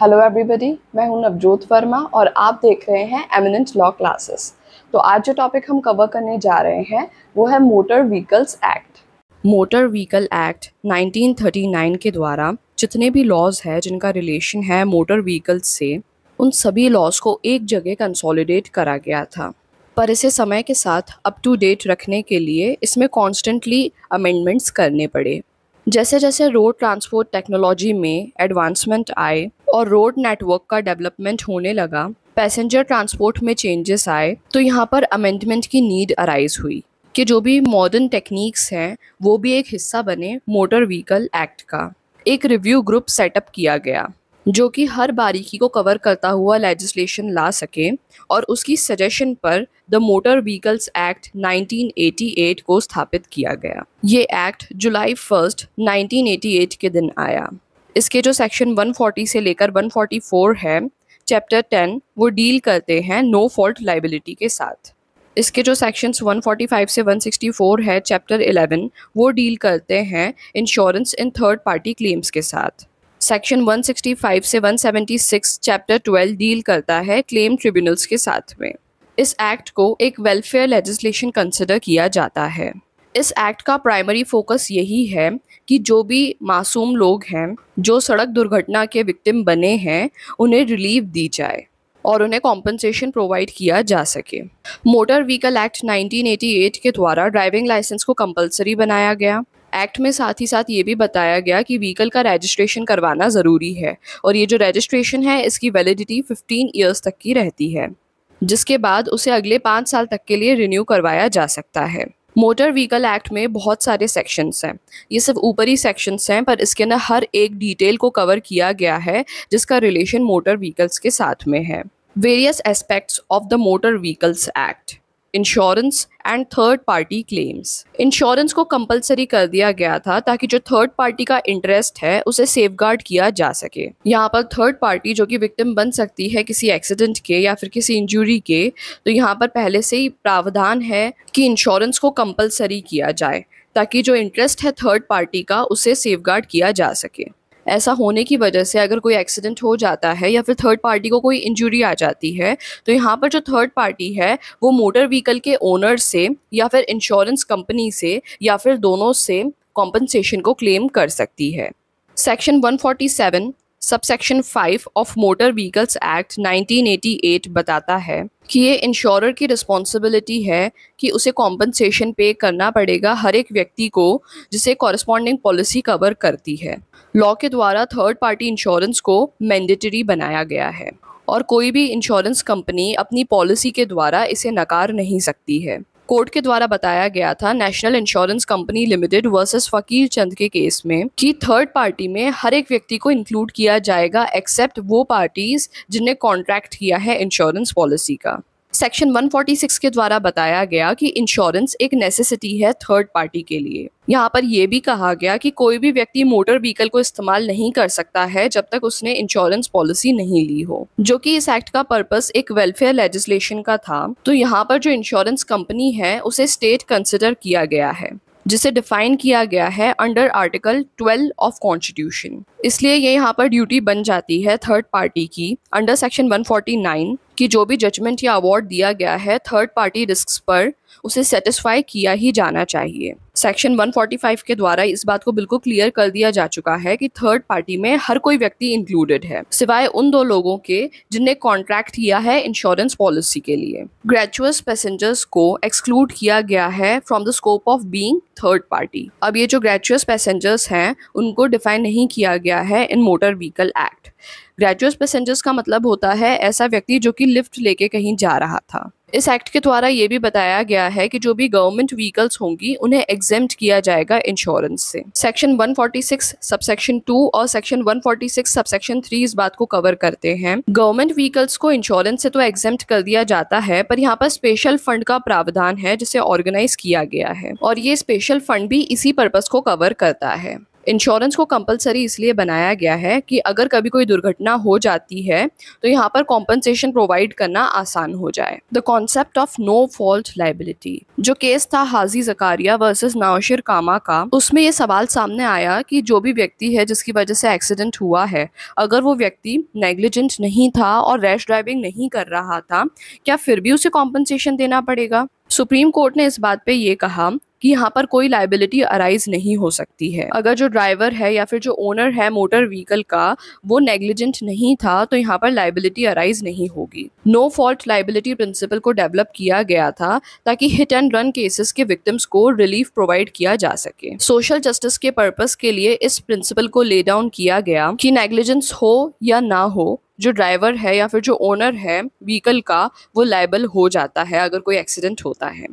hello everybody मैं हूं नवजोत वर्मा और आप देख रहे हैं एमिनेंट लॉ क्लासेस तो आज जो टॉपिक हम कवर करने जा रहे हैं वो है motor vehicles act motor vehicle act 1939 के द्वारा जितने भी लॉज हैं जिनका रिलेशन है मोटर व्हीकल्स से उन सभी लॉज को एक जगह कंसोलिडेट करा गया था पर इसे समय के साथ अप टू डेट रखने के लिए इसमें कॉन्स्टेंटली अमेंडमेंट्स करने पड़े जैसे जैसे रोड ट्रांसपोर्ट टेक्नोलॉजी में एडवांसमेंट आए और रोड नेटवर्क का डेवलपमेंट होने लगा पैसेंजर ट्रांसपोर्ट में चेंजेस आए तो यहाँ पर अमेंडमेंट की नीड अराइज हुई कि जो भी मॉडर्न टेक्निक्स हैं वो भी एक हिस्सा बने मोटर व्हीकल एक्ट का एक रिव्यू ग्रुप सेटअप किया गया जो कि हर बारीकी को कवर करता हुआ लेजिस्लेशन ला सके और उसकी सजेशन पर द मोटर व्हीकल्स एक्ट 1988 को स्थापित किया गया ये एक्ट जुलाई फर्स्ट 1988 के दिन आया इसके जो सेक्शन 140 से लेकर 144 है चैप्टर 10 वो डील करते हैं नो फॉल्ट लाइबिलिटी के साथ इसके जो सेक्शंस 145 से 164 है चैप्टर 11 वो डील करते हैं insurance in third party claims के साथ सेक्शन 165 से 176 चैप्टर 12 डील करता है क्लेम ट्रिब्यूनल्स के साथ में इस एक्ट को एक वेलफेयर लेजिस्लेशन कंसिडर किया जाता है इस एक्ट का प्राइमरी फोकस यही है कि जो भी मासूम लोग हैं जो सड़क दुर्घटना के विक्टिम बने हैं उन्हें रिलीफ दी जाए और उन्हें कॉम्पनसेशन प्रोवाइड किया जा सके मोटर व्हीकल एक्ट 1988 के द्वारा ड्राइविंग लाइसेंस को कंपलसरी बनाया गया एक्ट में साथ ही साथ ये भी बताया गया कि व्हीकल का रजिस्ट्रेशन करवाना ज़रूरी है और ये जो रजिस्ट्रेशन है इसकी वैलिडिटी 15 इयर्स तक की रहती है जिसके बाद उसे अगले पाँच साल तक के लिए रिन्यू करवाया जा सकता है मोटर व्हीकल एक्ट में बहुत सारे सेक्शंस हैं ये सिर्फ ऊपरी सेक्शंस हैं पर इसके अंदर हर एक डिटेल को कवर किया गया है जिसका रिलेशन मोटर व्हीकल्स के साथ में है various aspects of the motor vehicles act insurance and third party claims insurance को कंपलसरी कर दिया गया था ताकि जो थर्ड पार्टी का इंटरेस्ट है उसे सेफ किया जा सके यहाँ पर थर्ड पार्टी जो कि विक्टिम बन सकती है किसी एक्सीडेंट के या फिर किसी इंजुरी के तो यहाँ पर पहले से ही प्रावधान है कि इंश्योरेंस को कंपलसरी किया जाए ताकि जो इंटरेस्ट है थर्ड पार्टी का उसे सेफ किया जा सके ऐसा होने की वजह से अगर कोई एक्सीडेंट हो जाता है या फिर थर्ड पार्टी को कोई इंजुरी आ जाती है तो यहाँ पर जो थर्ड पार्टी है वो मोटर व्हीकल के ओनर से या फिर इंश्योरेंस कंपनी से या फिर दोनों से कॉम्पनसेशन को क्लेम कर सकती है section 147 subsection 5 of motor vehicles act 1988 बताता है कि ये इंश्योरर की रिस्पॉन्सिबिलिटी है कि उसे कॉम्पनसेशन पे करना पड़ेगा हर एक व्यक्ति को जिसे कॉरस्पॉन्डिंग पॉलिसी कवर करती है लॉ के द्वारा थर्ड पार्टी इंश्योरेंस को मैंडेटरी बनाया गया है और कोई भी इंश्योरेंस कंपनी अपनी पॉलिसी के द्वारा इसे नकार नहीं सकती है कोर्ट के द्वारा बताया गया था national insurance company limited versus Fakir Chand के केस में कि थर्ड पार्टी में हर एक व्यक्ति को इंक्लूड किया जाएगा एक्सेप्ट वो पार्टीज जिनने कॉन्ट्रैक्ट किया है इंश्योरेंस पॉलिसी का सेक्शन 146 के द्वारा बताया गया कि इंश्योरेंस एक नेसेसिटी है थर्ड पार्टी के लिए यहाँ पर यह भी कहा गया कि कोई भी व्यक्ति मोटर व्हीकल को इस्तेमाल नहीं कर सकता है जब तक उसने इंश्योरेंस पॉलिसी नहीं ली हो जो कि इस एक्ट का पर्पस एक वेलफेयर लेजिस्लेशन का था तो यहाँ पर जो इंश्योरेंस कंपनी है उसे स्टेट कंसिडर किया गया है जिसे डिफाइन किया गया है अंडर आर्टिकल 12 ऑफ कॉन्स्टिट्यूशन इसलिए ये यहाँ पर ड्यूटी बन जाती है थर्ड पार्टी की अंडर सेक्शन 149 की जो भी जजमेंट या अवार्ड दिया गया है थर्ड पार्टी रिस्क पर उसे सेटिस्फाई किया ही जाना चाहिए सेक्शन 145 के द्वारा इस बात को बिल्कुल क्लियर कर दिया जा चुका है कि थर्ड पार्टी में हर कोई व्यक्ति इंक्लूडेड है सिवाय उन दो लोगों के जिनने कॉन्ट्रैक्ट किया है इंश्योरेंस पॉलिसी के लिए ग्रेजुअस पैसेंजर्स को एक्सक्लूड किया गया है from the scope of being third party अब ये जो ग्रेजुअस पैसेंजर्स हैं उनको डिफाइन नहीं किया गया है in motor vehicle act graduate passengers का मतलब होता है ऐसा व्यक्ति जो कि लिफ्ट लेके कहीं जा रहा था इस एक्ट के द्वारा ये भी बताया गया है कि जो भी गवर्नमेंट व्हीकल्स होंगी उन्हें एग्जेम्प्ट किया जाएगा इंश्योरेंस से सेक्शन 146 सबसेक्शन 2 और सेक्शन 146 सबसेक्शन 3 इस बात को कवर करते हैं गवर्नमेंट व्हीकल्स को इंश्योरेंस से तो एग्जेम्प्ट कर दिया जाता है पर यहाँ पर स्पेशल फंड का प्रावधान है जिसे ऑर्गेनाइज किया गया है और ये स्पेशल फंड भी इसी पर्पज को कवर करता है इंश्योरेंस को कंपलसरी इसलिए बनाया गया है कि अगर कभी कोई दुर्घटना हो जाती है तो यहाँ पर कॉम्पनसेशन प्रोवाइड करना आसान हो जाए the concept of no fault liability जो केस था हाजी जकारिया वर्सेज नाउशिर कामा का उसमें ये सवाल सामने आया कि जो भी व्यक्ति है जिसकी वजह से एक्सीडेंट हुआ है अगर वो व्यक्ति नेग्लिजेंट नहीं था और रैश ड्राइविंग नहीं कर रहा था क्या फिर भी उसे कॉम्पनसेशन देना पड़ेगा सुप्रीम कोर्ट ने इस बात पे ये कहा कि यहाँ पर कोई लाइबिलिटी अराइज नहीं हो सकती है अगर जो ड्राइवर है या फिर जो ओनर है मोटर व्हीकल का वो नेग्लिजेंट नहीं था तो यहाँ पर लाइबिलिटी अराइज नहीं होगी नो फॉल्ट लाइबिलिटी प्रिंसिपल को डेवलप किया गया था ताकि हिट एंड रन केसेस के विक्टिम्स को रिलीफ प्रोवाइड किया जा सके सोशल जस्टिस के पर्पज के लिए इस प्रिंसिपल को ले डाउन किया गया कि नेग्लिजेंस हो या ना हो जो ड्राइवर है या फिर जो ओनर है व्हीकल का वो लाइबल हो जाता है अगर कोई एक्सीडेंट होता है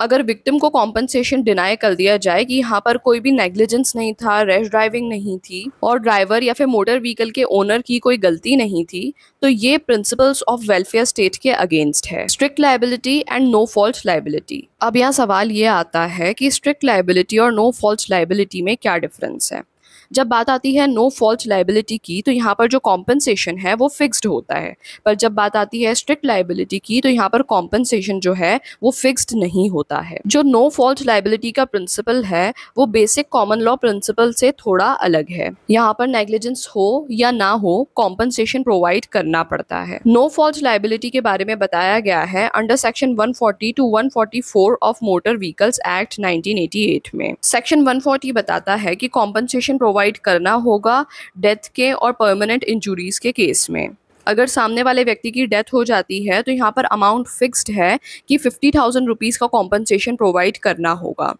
अगर विक्टिम को कॉम्पनसेशन डिनाई कर दिया जाए कि यहाँ पर कोई भी नेग्लिजेंस नहीं था रैश ड्राइविंग नहीं थी और ड्राइवर या फिर मोटर व्हीकल के ओनर की कोई गलती नहीं थी तो ये प्रिंसिपल्स ऑफ वेलफेयर स्टेट के अगेंस्ट है strict liability and no fault liability अब यहाँ सवाल ये आता है कि स्ट्रिक्ट लाइबिलिटी और नो फॉल्ट लाइबिलिटी में क्या डिफरेंस है जब बात आती है नो फॉल्ट लाइबिलिटी की तो यहाँ पर जो कॉम्पनसेशन है वो फिक्स्ड होता है पर जब बात आती है स्ट्रिक्ट लाइबिलिटी की तो यहाँ पर कॉम्पनसेशन जो है वो फिक्स्ड नहीं होता है जो नो फॉल्ट लाइबिलिटी का प्रिंसिपल है वो बेसिक कॉमन लॉ प्रिंसिपल से थोड़ा अलग है यहाँ पर नेग्लिजेंस हो या ना हो कॉम्पनसेशन प्रोवाइड करना पड़ता है नो फॉल्ट लाइबिलिटी के बारे में बताया गया है under section 140 to 144 of motor vehicles act 1988 में सेक्शन 140 बताता है कि कॉम्पनसेशन प्रोवाइड अवॉइड करना होगा डेथ के और परमानेंट इंजुरीज़ के केस में अगर सामने वाले व्यक्ति की डेथ हो जाती है तो यहाँ पर अमाउंट फिक्स्ड है कि फिफ्टी थाउजेंड रुपीज़ का कॉम्पनसेशन प्रोवाइड करना होगा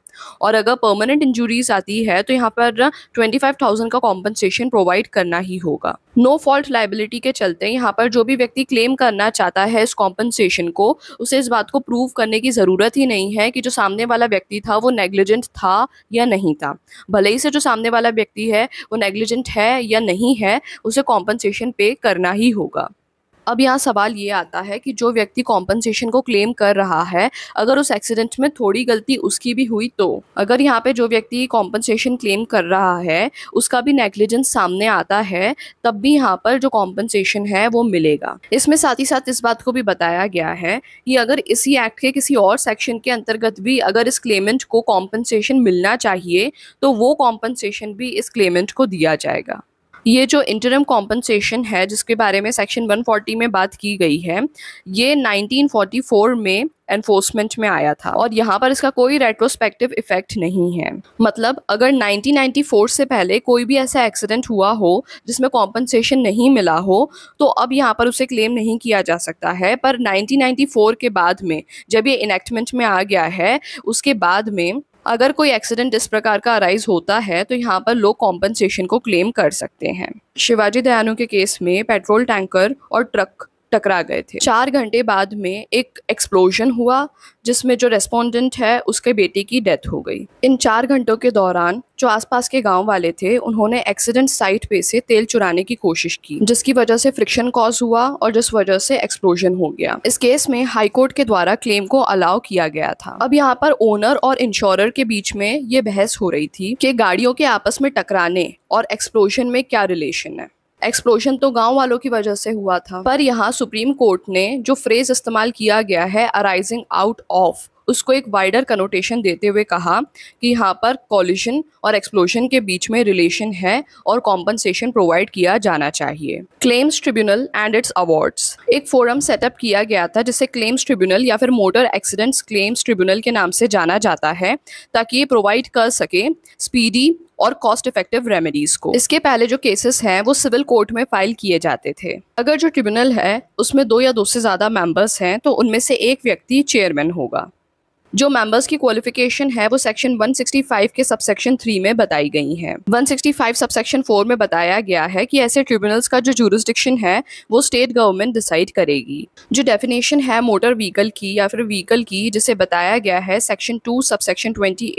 और अगर परमानेंट इंजुरीज आती है तो यहाँ पर ट्वेंटी फाइव थाउजेंड का कॉम्पनसेशन प्रोवाइड करना ही होगा नो फॉल्ट लाइबिलिटी के चलते यहाँ पर जो भी व्यक्ति क्लेम करना चाहता है इस कॉम्पनसेशन को उसे इस बात को प्रूव करने की ज़रूरत ही नहीं है कि जो सामने वाला व्यक्ति था वो नेग्लिजेंट था या नहीं था भले ही से जो सामने वाला व्यक्ति है वो नेग्लिजेंट है या नहीं है उसे कॉम्पनसेशन पे करना ही होगा अब यहाँ सवाल ये आता है कि जो व्यक्ति कॉम्पनसेशन को क्लेम कर रहा है अगर उस एक्सीडेंट में थोड़ी गलती उसकी भी हुई तो अगर यहाँ पे जो व्यक्ति कॉम्पनसेशन क्लेम कर रहा है उसका भी नेग्लिजेंस सामने आता है तब भी यहाँ पर जो कॉम्पनसेशन है वो मिलेगा इसमें साथ ही साथ इस बात को भी बताया गया है कि अगर इसी एक्ट के किसी और सेक्शन के अंतर्गत भी अगर इस क्लेमेंट को कॉम्पनसेशन मिलना चाहिए तो वो कॉम्पनसेशन भी इस क्लेमेंट को दिया जाएगा ये जो इंटरम कॉम्पनसेशन है जिसके बारे में सेक्शन 140 में बात की गई है ये 1944 में एनफोर्समेंट में आया था और यहाँ पर इसका कोई रेट्रोस्पेक्टिव इफेक्ट नहीं है मतलब अगर 1994 से पहले कोई भी ऐसा एक्सीडेंट हुआ हो जिसमें कॉम्पनसेशन नहीं मिला हो तो अब यहाँ पर उसे क्लेम नहीं किया जा सकता है पर 1994 के बाद में जब ये इनेक्टमेंट में आ गया है उसके बाद में अगर कोई एक्सीडेंट इस प्रकार का अराइज होता है तो यहाँ पर लोग कॉम्पनसेशन को क्लेम कर सकते हैं शिवाजी दयानु के केस में पेट्रोल टैंकर और ट्रक टकरा गए थे चार घंटे बाद में एक एक्सप्लोजन हुआ जिसमें जो रेस्पोंडेंट है उसके बेटे की डेथ हो गई इन चार घंटों के दौरान जो आसपास के गांव वाले थे उन्होंने एक्सीडेंट साइट पे से तेल चुराने की कोशिश की जिसकी वजह से फ्रिक्शन कॉज हुआ और जिस वजह से एक्सप्लोजन हो गया इस केस में हाईकोर्ट के द्वारा क्लेम को अलाउ किया गया था अब यहाँ पर ओनर और इंश्योरर के बीच में ये बहस हो रही थी कि गाड़ियों के आपस में टकराने और एक्सप्लोजन में क्या रिलेशन है एक्सप्लोजन तो गांव वालों की वजह से हुआ था पर यहाँ सुप्रीम कोर्ट ने जो फ्रेज इस्तेमाल किया गया है अराइजिंग आउट ऑफ उसको एक वाइडर कनोटेशन देते हुए कहा कि यहाँ पर कॉल्यूशन और एक्सप्लोशन के बीच में रिलेशन है और कॉम्पनसेशन प्रोवाइड किया जाना चाहिए claims tribunal and its awards एक फोरम सेटअप किया गया था जिसे क्लेम्स ट्रिब्यूनल या फिर मोटर एक्सीडेंट्स क्लेम्स ट्रिब्यूनल के नाम से जाना जाता है ताकि ये प्रोवाइड कर सके स्पीडी और कॉस्ट इफेक्टिव रेमेडीज को इसके पहले जो केसेस हैं वो सिविल कोर्ट में फाइल किए जाते थे अगर जो ट्रिब्यूनल है उसमें दो या दो से ज़्यादा मेंबर्स हैं तो उनमें से एक व्यक्ति चेयरमैन होगा जो मेंबर्स की क्वालिफिकेशन है वो सेक्शन 165 के सबसेक्शन थ्री में बताई गई है 165 सबसेक्शन फोर में बताया गया है कि ऐसे ट्रिब्यूनल्स का जो जुरिस्टिक्शन है वो स्टेट गवर्नमेंट डिसाइड करेगी जो डेफिनेशन है मोटर व्हीकल की या फिर व्हीकल की जिसे बताया गया है सेक्शन टू सबसेक्शन ट्वेंटी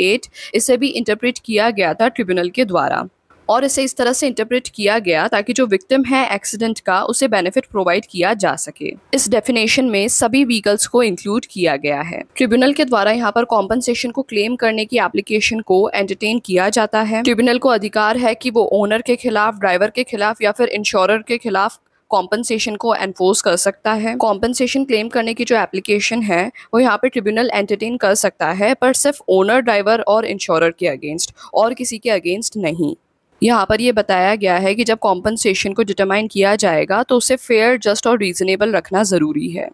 इसे भी इंटरप्रिट किया गया था ट्रिब्यूनल के द्वारा और इसे इस तरह से इंटरप्रेट किया गया ताकि जो विक्टिम है एक्सीडेंट का उसे बेनिफिट प्रोवाइड किया जा सके इस डेफिनेशन में सभी व्हीकल्स को इंक्लूड किया गया है ट्रिब्यूनल के द्वारा यहाँ पर कॉम्पनसेशन को क्लेम करने की एप्लीकेशन को एंटरटेन किया जाता है ट्रिब्यूनल को अधिकार है कि वो ओनर के खिलाफ ड्राइवर के खिलाफ या फिर इंश्योरर के खिलाफ कॉम्पनसेशन को एनफोर्स कर सकता है कॉम्पनसेशन क्लेम करने की जो एप्लीकेशन है वो यहाँ पे ट्रिब्यूनल एंटरटेन कर सकता है पर सिर्फ ओनर ड्राइवर और इंश्योरर के अगेंस्ट और किसी के अगेंस्ट नहीं यहाँ पर यह बताया गया है कि जब कॉम्पनसेशन को डिटरमाइन किया जाएगा तो उसे फेयर जस्ट और रीज़नेबल रखना ज़रूरी है